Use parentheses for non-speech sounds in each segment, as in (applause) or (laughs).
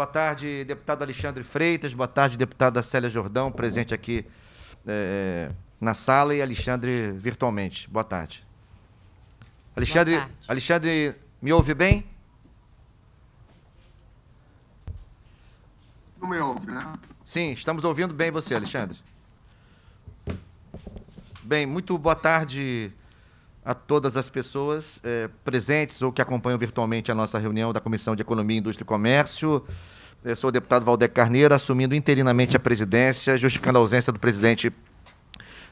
Boa tarde, deputado Alexandre Freitas. Boa tarde, deputada Célia Jordão, presente aqui é, na sala, e Alexandre virtualmente. Boa tarde. Alexandre, Boa tarde. Alexandre me ouve bem? Não me ouve, né? Sim, estamos ouvindo bem você, Alexandre. Bem, muito boa tarde a todas as pessoas é, presentes ou que acompanham virtualmente a nossa reunião da Comissão de Economia, Indústria e Comércio. Eu sou o deputado Valdeir Carneiro, assumindo interinamente a presidência, justificando a ausência do presidente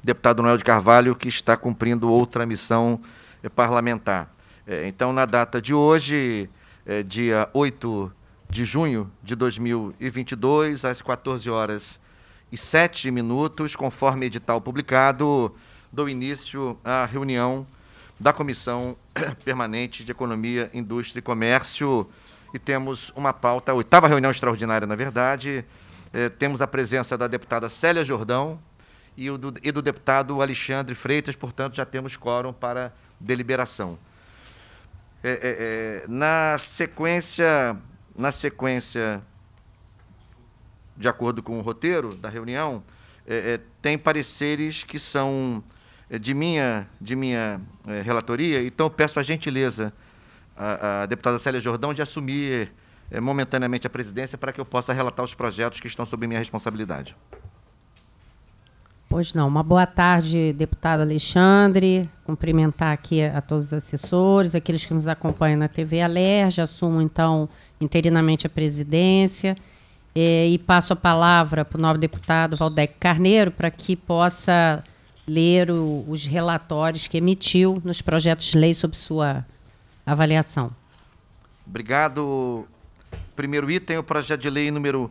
deputado Noel de Carvalho, que está cumprindo outra missão eh, parlamentar. Eh, então, na data de hoje, eh, dia 8 de junho de 2022, às 14 horas e 7 minutos, conforme edital publicado, dou início à reunião da Comissão (clears throat) Permanente de Economia, Indústria e Comércio, e temos uma pauta, a oitava reunião extraordinária, na verdade. Eh, temos a presença da deputada Célia Jordão e, do, e do deputado Alexandre Freitas, portanto, já temos quórum para deliberação. É, é, é, na sequência, na sequência, de acordo com o roteiro da reunião, eh, eh, tem pareceres que são de minha, de minha relatoria, então peço a gentileza a, a deputada Célia Jordão de assumir é, momentaneamente a presidência para que eu possa relatar os projetos que estão sob minha responsabilidade. Pois não. Uma boa tarde, deputado Alexandre. Cumprimentar aqui a todos os assessores, aqueles que nos acompanham na TV Alerja. Assumo, então, interinamente a presidência. e passo a palavra para o nobre deputado Valdec Carneiro para que possa ler o, os relatórios que emitiu nos projetos de lei sobre sua avaliação. Obrigado. Primeiro item, o projeto de lei número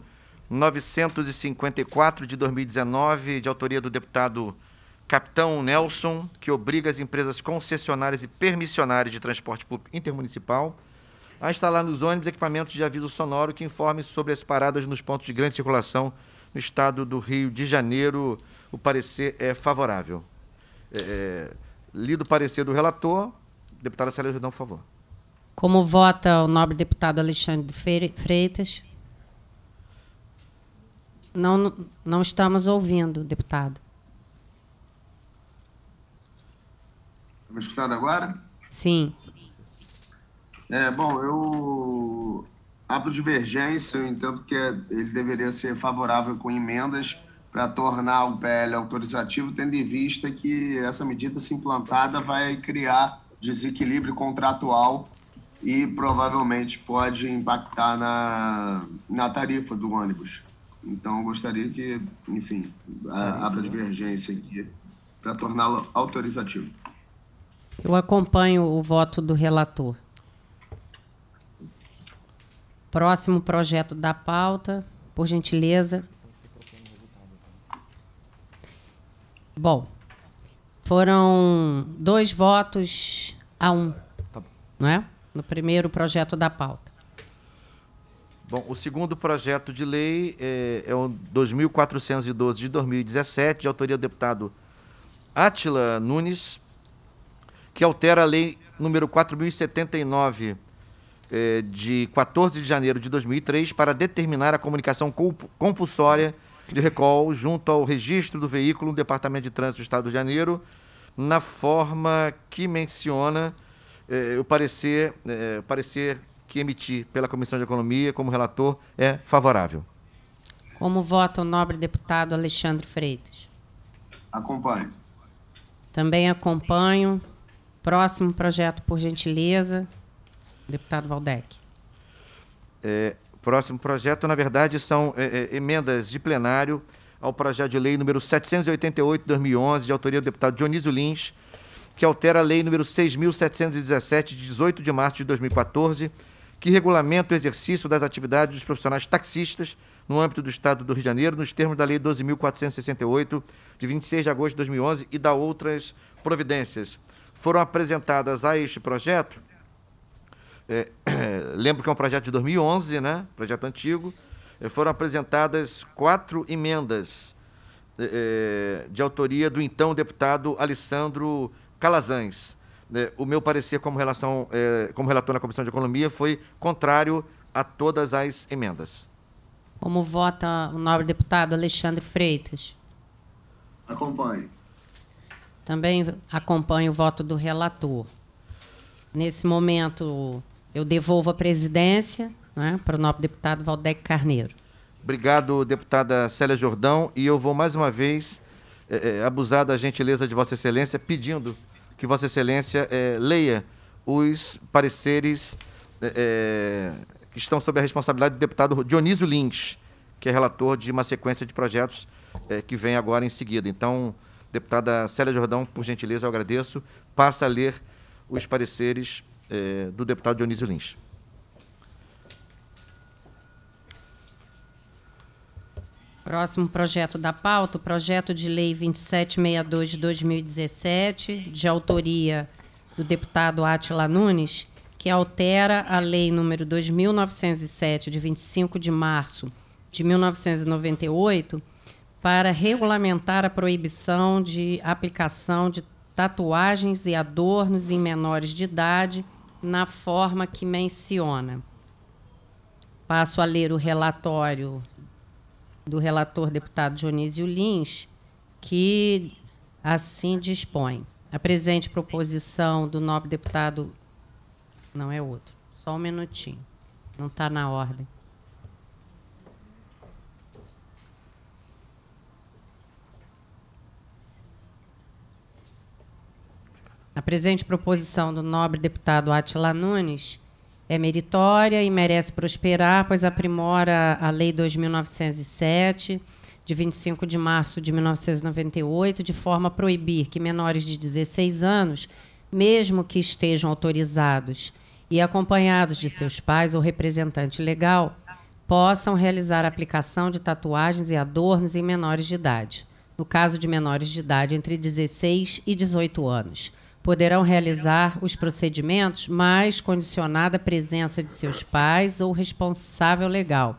954 de 2019, de autoria do deputado Capitão Nelson, que obriga as empresas concessionárias e permissionárias de transporte público intermunicipal a instalar nos ônibus equipamentos de aviso sonoro que informem sobre as paradas nos pontos de grande circulação no estado do Rio de Janeiro. O parecer é favorável. É, é lido o parecer do relator, Deputada Célia Jordão, por favor. Como vota o nobre deputado Alexandre Freitas? Não, não estamos ouvindo, deputado. Estamos escutando agora? Sim. É, bom, eu abro divergência, eu entendo que é, ele deveria ser favorável com emendas para tornar o PL autorizativo, tendo em vista que essa medida, se implantada, vai criar desequilíbrio contratual e provavelmente pode impactar na, na tarifa do ônibus. Então, gostaria que, enfim, abra né? divergência aqui para torná-lo autorizativo. Eu acompanho o voto do relator. Próximo projeto da pauta, por gentileza. Bom, foram dois votos a um, tá não é? No primeiro projeto da pauta. Bom, o segundo projeto de lei é, é o 2.412 de 2017, de autoria do deputado Átila Nunes, que altera a lei número 4079 é, de 14 de janeiro de 2003 para determinar a comunicação compulsória de recol junto ao registro do veículo no Departamento de Trânsito do Estado de Janeiro, na forma que menciona eh, o parecer, eh, parecer que emiti pela Comissão de Economia como relator é favorável. Como vota o nobre deputado Alexandre Freitas? Acompanho. Também acompanho. Próximo projeto, por gentileza. Deputado Valdec. É, Próximo projeto, na verdade, são é, é, emendas de plenário ao projeto de lei número 788-2011, de autoria do deputado Dionísio Lins, que altera a lei número 6.717, de 18 de março de 2014, que regulamenta o exercício das atividades dos profissionais taxistas no âmbito do Estado do Rio de Janeiro, nos termos da Lei 12.468, de 26 de agosto de 2011, e da outras providências. Foram apresentadas a este projeto é, (clears throat) lembro que é um projeto de 2011, né? projeto antigo. É, foram apresentadas quatro emendas é, é, de autoria do então deputado Alessandro Calazans. É, o meu parecer como, relação, é, como relator na Comissão de Economia foi contrário a todas as emendas. Como vota o nobre deputado Alexandre Freitas? Acompanhe. Também acompanho o voto do relator. Nesse momento, eu devolvo a presidência né, para o nobre deputado Valdec Carneiro. Obrigado, deputada Célia Jordão. E eu vou mais uma vez é, abusar da gentileza de Vossa Excelência, pedindo que Vossa Excelência é, leia os pareceres é, que estão sob a responsabilidade do deputado Dionísio Lins, que é relator de uma sequência de projetos que vem agora em seguida. Então, deputada Célia Jordão, por gentileza, eu agradeço. Passa a ler os pareceres é, do deputado Dionísio Lins. Próximo projeto da pauta, o projeto de lei 2762 de 2017, de autoria do deputado Atila Nunes, que altera a lei número 2907 de 25 de março de 1998 para regulamentar a proibição de aplicação de tatuagens e adornos em menores de idade na forma que menciona. Passo a ler o relatório do relator deputado Dionísio Lins, que assim dispõe. A presente proposição do nobre deputado. Não é outro. Só um minutinho. Não está na ordem. A presente proposição do nobre deputado Atila Nunes é meritória e merece prosperar, pois aprimora a Lei 2907, de 25 de março de 1998, de forma a proibir que menores de 16 anos, mesmo que estejam autorizados e acompanhados de seus pais ou representante legal, possam realizar a aplicação de tatuagens e adornos em menores de idade, no caso de menores de idade entre 16 e 18 anos poderão realizar os procedimentos, mas condicionada à presença de seus pais ou responsável legal,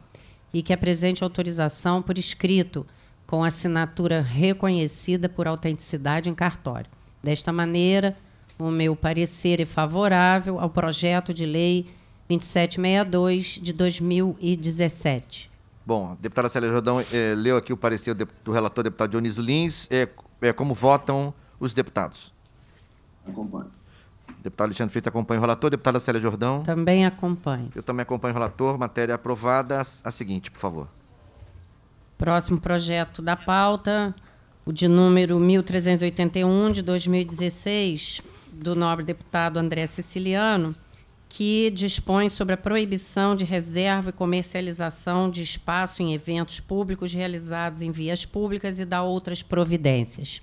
e que apresente autorização por escrito, com assinatura reconhecida por autenticidade em cartório. Desta maneira, o meu parecer é favorável ao projeto de lei 2762 de 2017. Bom, a deputada Célia Jordão é, leu aqui o parecer do relator deputado Dionísio Lins. É, é, como votam os deputados? Acompanho. Deputado Alexandre Freitas acompanha o relator. Deputada Célia Jordão. Também acompanho. Eu também acompanho o relator. Matéria aprovada. A seguinte, por favor. Próximo projeto da pauta, o de número 1381 de 2016, do nobre deputado André Siciliano, que dispõe sobre a proibição de reserva e comercialização de espaço em eventos públicos realizados em vias públicas e dá outras providências.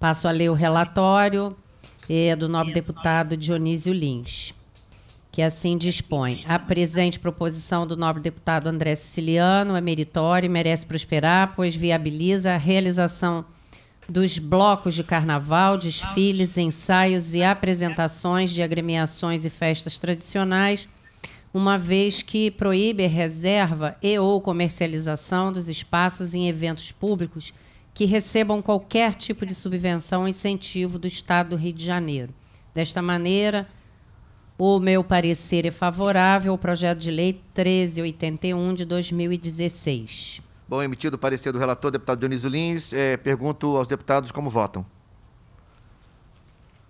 Passo a ler o relatório e é do nobre deputado Dionísio Lins, que assim dispõe. A presente proposição do nobre deputado André Siciliano é meritória e merece prosperar, pois viabiliza a realização dos blocos de carnaval, desfiles, ensaios e apresentações de agremiações e festas tradicionais, uma vez que proíbe reserva e ou comercialização dos espaços em eventos públicos que recebam qualquer tipo de subvenção ou incentivo do Estado do Rio de Janeiro. Desta maneira, o meu parecer é favorável ao projeto de lei 1381 de 2016. Bom, emitido o parecer do relator, deputado Dionísio Lins, é, pergunto aos deputados como votam.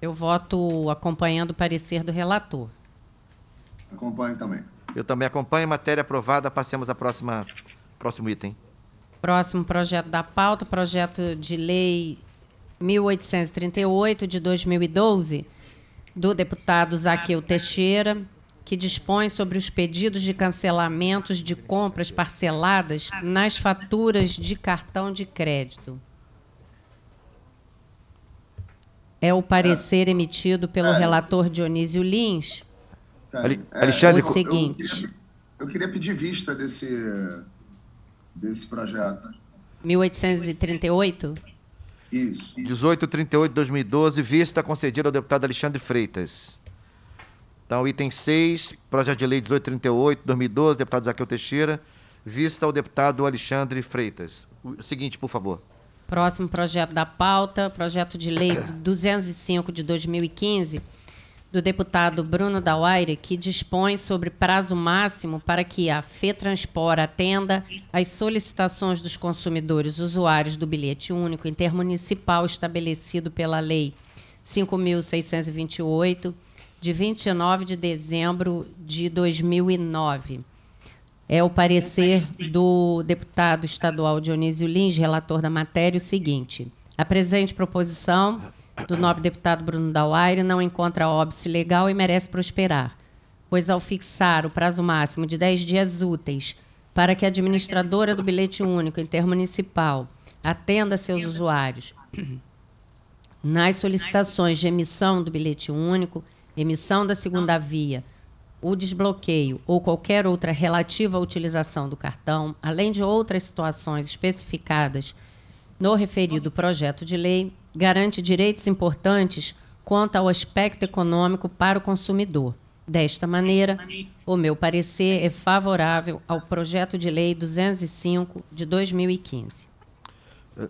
Eu voto acompanhando o parecer do relator. Acompanho também. Eu também acompanho. Matéria aprovada. Passemos ao próximo item. Próximo projeto da pauta, projeto de lei 1838 de 2012 do deputado Zaqueu Teixeira, que dispõe sobre os pedidos de cancelamentos de compras parceladas nas faturas de cartão de crédito. É o parecer emitido pelo é. relator Dionísio Lins. Tá. Alexandre, o seguinte. Eu, eu queria pedir vista desse desse projeto. 1838? Isso. 1838 de 2012, vista concedida ao deputado Alexandre Freitas. Então, item 6, projeto de lei 1838, 2012, deputado Zaqueu Teixeira, vista ao deputado Alexandre Freitas. O seguinte, por favor. Próximo projeto da pauta, projeto de lei 205 de 2015 do deputado Bruno Dawaire, que dispõe sobre prazo máximo para que a FETranspor atenda às solicitações dos consumidores usuários do bilhete único intermunicipal estabelecido pela Lei 5.628, de 29 de dezembro de 2009. É o parecer do deputado estadual Dionísio Lins, relator da matéria, o seguinte. A presente proposição do nobre deputado Bruno Dauaire não encontra óbice legal e merece prosperar, pois ao fixar o prazo máximo de 10 dias úteis para que a administradora do bilhete único intermunicipal atenda seus usuários nas solicitações de emissão do bilhete único, emissão da segunda via, o desbloqueio ou qualquer outra relativa à utilização do cartão, além de outras situações especificadas no referido projeto de lei, garante direitos importantes quanto ao aspecto econômico para o consumidor. Desta maneira, o meu parecer é favorável ao projeto de lei 205 de 2015.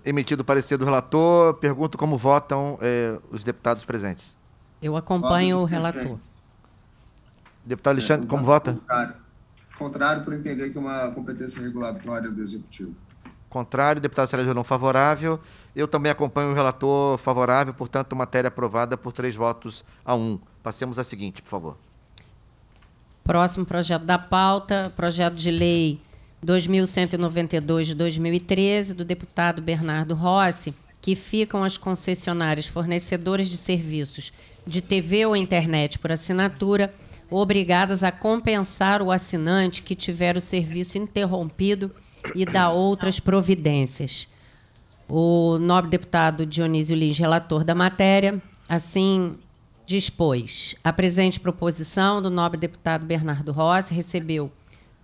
Emitido o parecer do relator, pergunto como votam eh, os deputados presentes. Eu acompanho o relator. Deputado Alexandre, como vota? Contrário. Contrário por entender que é uma competência regulatória do Executivo. Contrário, deputado Sérgio não favorável. Eu também acompanho o relator favorável, portanto, matéria aprovada por três votos a um. Passemos à seguinte, por favor. Próximo projeto da pauta, projeto de lei 2192 de 2013, do deputado Bernardo Rossi, que ficam as concessionárias fornecedoras de serviços de TV ou internet por assinatura obrigadas a compensar o assinante que tiver o serviço interrompido e dar outras providências. O nobre deputado Dionísio Lins, relator da matéria, assim dispôs. A presente proposição do nobre deputado Bernardo Rossi recebeu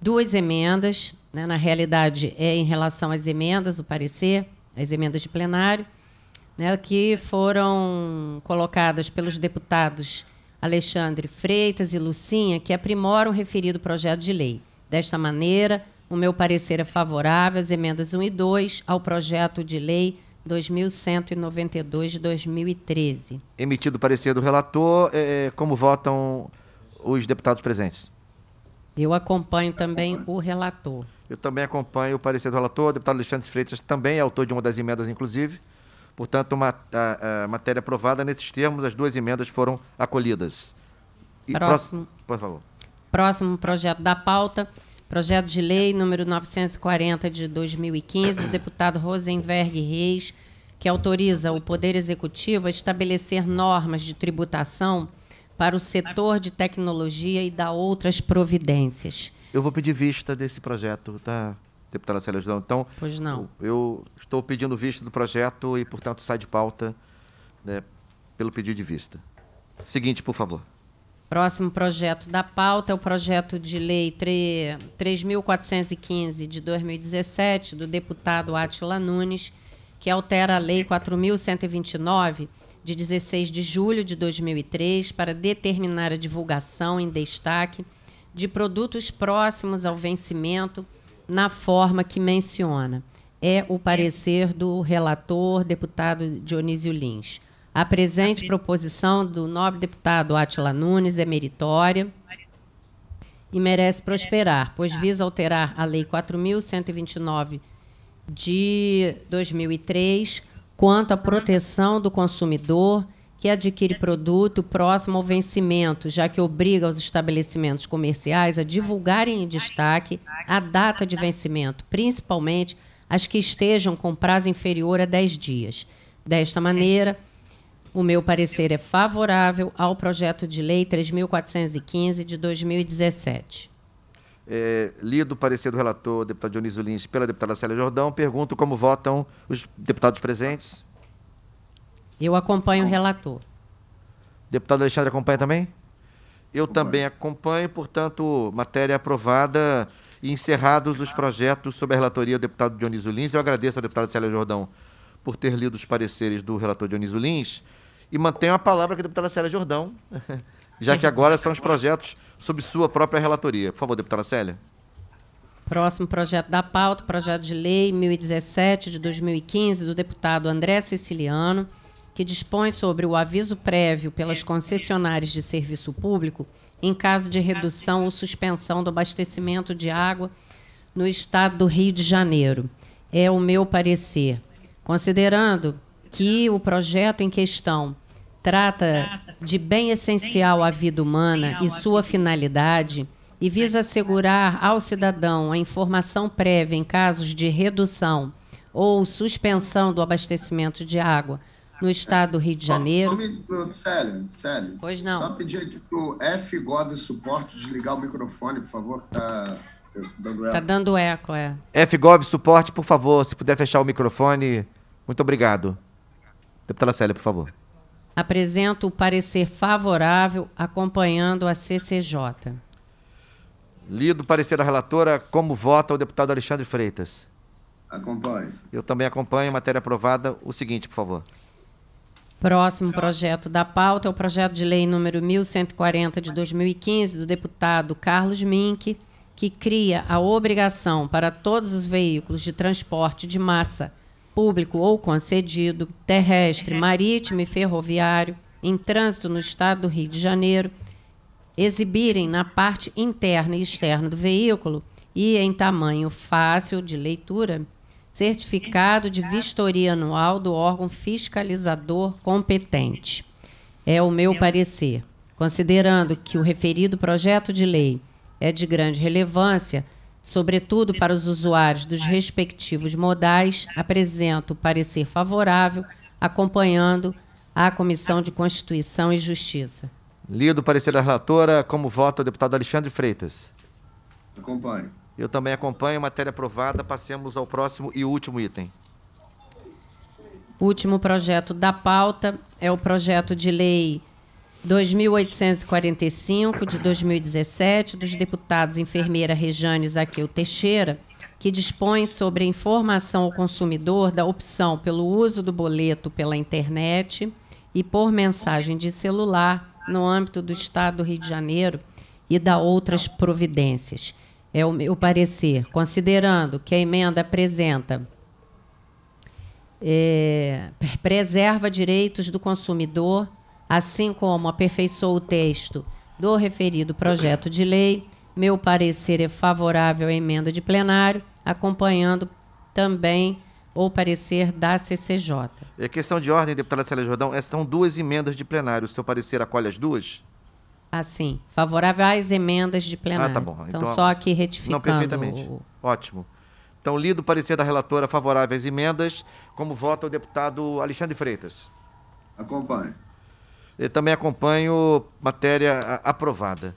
duas emendas, né, na realidade é em relação às emendas, o parecer, as emendas de plenário, né, que foram colocadas pelos deputados Alexandre Freitas e Lucinha, que aprimoram o referido projeto de lei. Desta maneira, o meu parecer é favorável às emendas 1 e 2 ao projeto de lei 2192 de 2013. Emitido o parecer do relator, é, é, como votam os deputados presentes? Eu acompanho também o relator. Eu também acompanho o parecer do relator. O deputado Alexandre Freitas também é autor de uma das emendas, inclusive. Portanto, uma, a, a matéria aprovada nesses termos, as duas emendas foram acolhidas. E próximo, próximo, por favor. Próximo projeto da pauta Projeto de lei número 940 de 2015, do deputado Rosenberg Reis, que autoriza o Poder Executivo a estabelecer normas de tributação para o setor de tecnologia e da outras providências. Eu vou pedir vista desse projeto, tá, deputada Célia Judão? Então, pois não. Eu estou pedindo vista do projeto e, portanto, sai de pauta né, pelo pedido de vista. Seguinte, por favor. Próximo projeto da pauta é o projeto de lei 3.415 de 2017, do deputado Atila Nunes, que altera a lei 4.129 de 16 de julho de 2003 para determinar a divulgação em destaque de produtos próximos ao vencimento na forma que menciona. É o parecer do relator, deputado Dionísio Lins. A presente proposição do nobre deputado Atila Nunes é meritória e merece prosperar, pois visa alterar a Lei 4.129 de 2003 quanto à proteção do consumidor que adquire produto próximo ao vencimento, já que obriga os estabelecimentos comerciais a divulgarem em destaque a data de vencimento, principalmente as que estejam com prazo inferior a 10 dias. Desta maneira, o meu parecer é favorável ao projeto de lei 3.415 de 2017. É, lido o parecer do relator, deputado Dionísio Lins, pela deputada Célia Jordão, pergunto como votam os deputados presentes. Eu acompanho o relator. Deputado Alexandre acompanha também? Eu também acompanho, portanto, matéria aprovada e encerrados os projetos sob a relatoria do deputado Dionísio Lins. Eu agradeço à deputada Célia Jordão por ter lido os pareceres do relator Dionísio Lins e mantenham a palavra aqui, deputada Célia Jordão, (laughs) já que agora são os projetos sob sua própria relatoria. Por favor, deputada Célia. Próximo projeto da pauta, projeto de lei 1017 de 2015 do deputado André Siciliano, que dispõe sobre o aviso prévio pelas concessionárias de serviço público em caso de redução ou suspensão do abastecimento de água no estado do Rio de Janeiro. É o meu parecer. Considerando que o projeto em questão trata de bem essencial à vida humana e sua finalidade e visa assegurar ao cidadão a informação prévia em casos de redução ou suspensão do abastecimento de água no é. estado do Rio de Janeiro. Sério, sério. Pois não. Só pedir aqui o F Gove Suporte desligar o microfone, por favor, que tá eh, dando tá eco. Está dando eco, é. F Gove Suporte, por favor, se puder fechar o microfone. Muito obrigado. Deputada Célia, por favor. Apresento o parecer favorável acompanhando a CCJ. Lido o parecer da relatora, como vota o deputado Alexandre Freitas? Acompanho. Eu também acompanho. Matéria aprovada. O seguinte, por favor. Próximo projeto da pauta é o projeto de lei número 1140 de 2015 do deputado Carlos Mink, que cria a obrigação para todos os veículos de transporte de massa público ou concedido, terrestre, uhum. marítimo e ferroviário, em trânsito no estado do Rio de Janeiro, exibirem na parte interna e externa do veículo e em tamanho fácil de leitura certificado de vistoria anual do órgão fiscalizador competente. É o meu parecer. Considerando que o referido projeto de lei é de grande relevância, sobretudo para os usuários dos respectivos modais, apresento parecer favorável, acompanhando a Comissão de Constituição e Justiça. Lido o parecer da relatora, como vota o deputado Alexandre Freitas? Acompanho. Eu também acompanho, matéria aprovada. Passemos ao próximo e último item. O último projeto da pauta é o projeto de lei 2845 de 2017 dos deputados enfermeira Rejane Zaqueu Teixeira, que dispõe sobre a informação ao consumidor da opção pelo uso do boleto pela internet e por mensagem de celular no âmbito do Estado do Rio de Janeiro e da outras providências. É o meu parecer, considerando que a emenda apresenta é, preserva direitos do consumidor assim como aperfeiçoou o texto do referido projeto de lei. Meu parecer é favorável à emenda de plenário, acompanhando também o parecer da CCJ. É questão de ordem, deputada Célia Jordão, essas é, são duas emendas de plenário. O seu parecer acolhe as duas? Assim, favorável às emendas de plenário. Ah, tá bom. Então, então só aqui retificando. Não, perfeitamente. O... Ótimo. Então, lido o parecer da relatora favorável às emendas, como vota o deputado Alexandre Freitas. Acompanhe. Eu também acompanho matéria aprovada.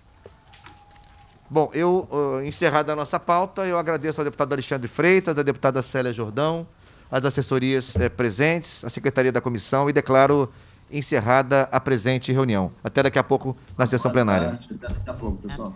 Bom, eu ah, encerrada a nossa pauta, eu agradeço ao deputado Alexandre Freitas, à deputada Célia Jordão, às assessorias eh, presentes, à secretaria da comissão e declaro encerrada a presente reunião. Até daqui a pouco na sessão plenária. Até daqui a pouco, pessoal.